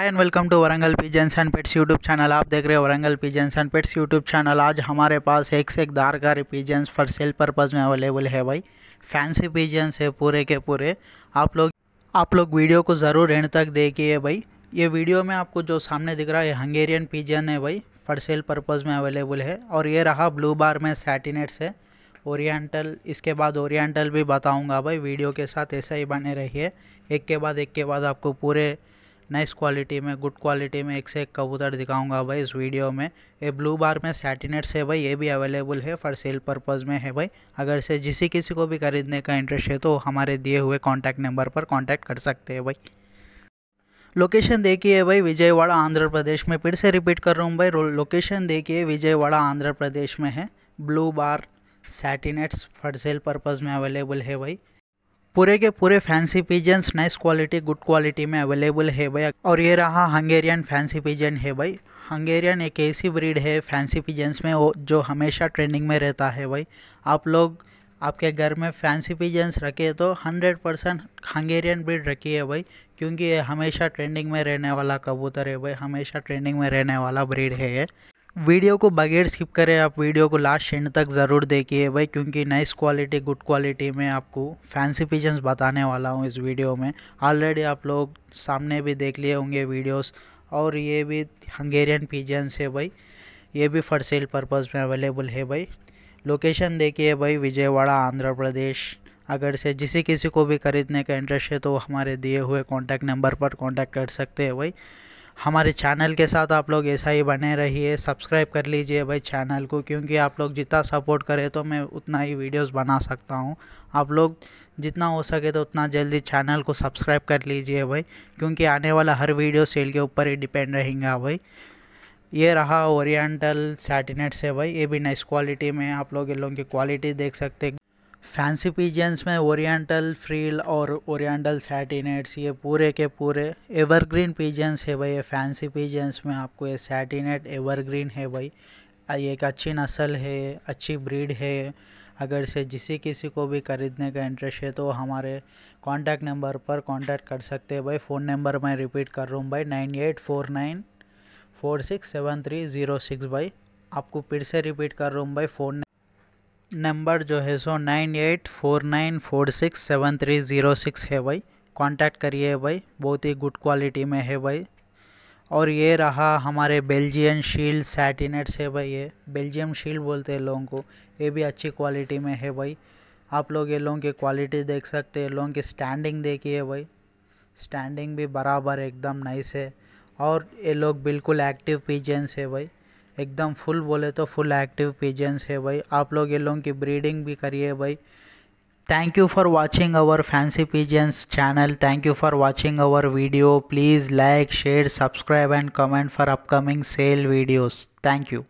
hi and welcome to Warangal pigeons and pets YouTube channel आप देख रहे हो Warangal pigeons and pets YouTube channel आज हमारे पास एक से एक दार का पिजेंस फॉर सेल पर्पज़ में अवेलेबल है भाई फैंसी पिजेंस है पूरे के पूरे आप लोग आप लोग वीडियो को ज़रूर एंड तक देखिए भाई ये वीडियो में आपको जो सामने दिख रहा है हंगेरियन पिजन है भाई फॉर सेल पर्पज़ में अवेलेबल है और ये रहा ब्लू बार में सैटिनेट्स है ओरिएंटल इसके बाद ओरिएंटल भी बताऊंगा भाई वीडियो के साथ ऐसा ही बने रहिए एक के बाद एक के बाद आपको पूरे नाइस क्वालिटी में गुड क्वालिटी में एक से एक कबूतर दिखाऊंगा भाई इस वीडियो में ये ब्लू बार में सैटिनेट्स है भाई ये भी अवेलेबल है फॉर सेल पर्पज़ में है भाई अगर से जिसी किसी को भी खरीदने का इंटरेस्ट है तो हमारे दिए हुए कॉन्टैक्ट नंबर पर कॉन्टैक्ट कर सकते हैं भाई लोकेशन देखिए भाई विजयवाड़ा आंध्र प्रदेश में फिर से रिपीट कर रहा हूँ भाई लोकेशन देखिए विजयवाड़ा आंध्र प्रदेश में है blue bar satinettes for sale purpose में अवेलेबल है भाई पूरे के पूरे fancy pigeons nice quality good quality में अवेलेबल है भाई और ये रहा हंगेरियन फैंसी पिजन है भाई हंगेरियन एक ऐसी ब्रीड है फैंसी पिजन्स में वो जो हमेशा ट्रेंडिंग में रहता है भाई आप लोग आपके घर में फैंसी पिजन्स रखे तो 100 परसेंट हंगेरियन ब्रीड रखी है भाई क्योंकि ये हमेशा ट्रेंडिंग में रहने वाला कबूतर है भाई हमेशा ट्रेंडिंग में रहने वाला ब्रीड है ये वीडियो को बगैर स्किप करें आप वीडियो को लास्ट एंड तक ज़रूर देखिए भाई क्योंकि नाइस क्वालिटी गुड क्वालिटी में आपको फैंसी पिजन्स बताने वाला हूँ इस वीडियो में ऑलरेडी आप लोग सामने भी देख लिए होंगे वीडियोस और ये भी हंगेरियन पिजन्स है भाई ये भी फॉर सेल पर्पज़ में अवेलेबल है भाई लोकेशन देखिए भाई विजयवाड़ा आंध्र प्रदेश अगर से जिसे किसी को भी ख़रीदने का इंटरेस्ट है तो हमारे दिए हुए कॉन्टैक्ट नंबर पर कॉन्टैक्ट कर सकते हैं भाई हमारे चैनल के साथ आप लोग ऐसा ही बने रहिए सब्सक्राइब कर लीजिए भाई चैनल को क्योंकि आप लोग जितना सपोर्ट करें तो मैं उतना ही वीडियोस बना सकता हूँ आप लोग जितना हो सके तो उतना जल्दी चैनल को सब्सक्राइब कर लीजिए भाई क्योंकि आने वाला हर वीडियो सेल के ऊपर ही डिपेंड रहेगा भाई ये रहा ओरिएंटल सैटिनेट से भाई ये भी नाइस क्वालिटी में आप लोग इन लोगों की क्वालिटी देख सकते फैंसी पीजेंस में ओरिएंटल फ्रील और ओरिएंटल सैटिनेट्स ये पूरे के पूरे एवरग्रीन पीजेंस है भाई ये फैंसी पीजेंस में आपको ये सैटिनेट एवरग्रीन है भाई ये एक अच्छी नस्ल है अच्छी ब्रीड है अगर से जिसी किसी को भी ख़रीदने का इंटरेस्ट है तो हमारे कांटेक्ट नंबर पर कांटेक्ट कर सकते हैं भाई फ़ोन नंबर मैं रिपीट कर रहा हूँ भाई nine eight four nine four six seven three zero six भाई आपको फिर से रिपीट कर रहा हूँ भाई फ़ोन नंबर जो है सो nine eight four nine four six seven three zero six है भाई कांटेक्ट करिए भाई बहुत ही गुड क्वालिटी में है भाई और ये रहा हमारे बेल्जियन शील्ड सैटिनेट्स है भाई ये बेल्जियम शील्ड बोलते हैं लोगों को ये भी अच्छी क्वालिटी में है भाई आप लोग ये लोगों की क्वालिटी देख सकते हैं लोगों की स्टैंडिंग देखिए भाई स्टैंडिंग भी बराबर एकदम नाइस है और ये लोग बिल्कुल एक्टिव पीजेंस है भाई एकदम फुल बोले तो फुल एक्टिव पिजन्स है भाई आप लोग ये लोगों की ब्रीडिंग भी करिए भाई thank you for watching our fancy pigeons channel thank you for watching our video please like share subscribe and comment for upcoming sale videos thank you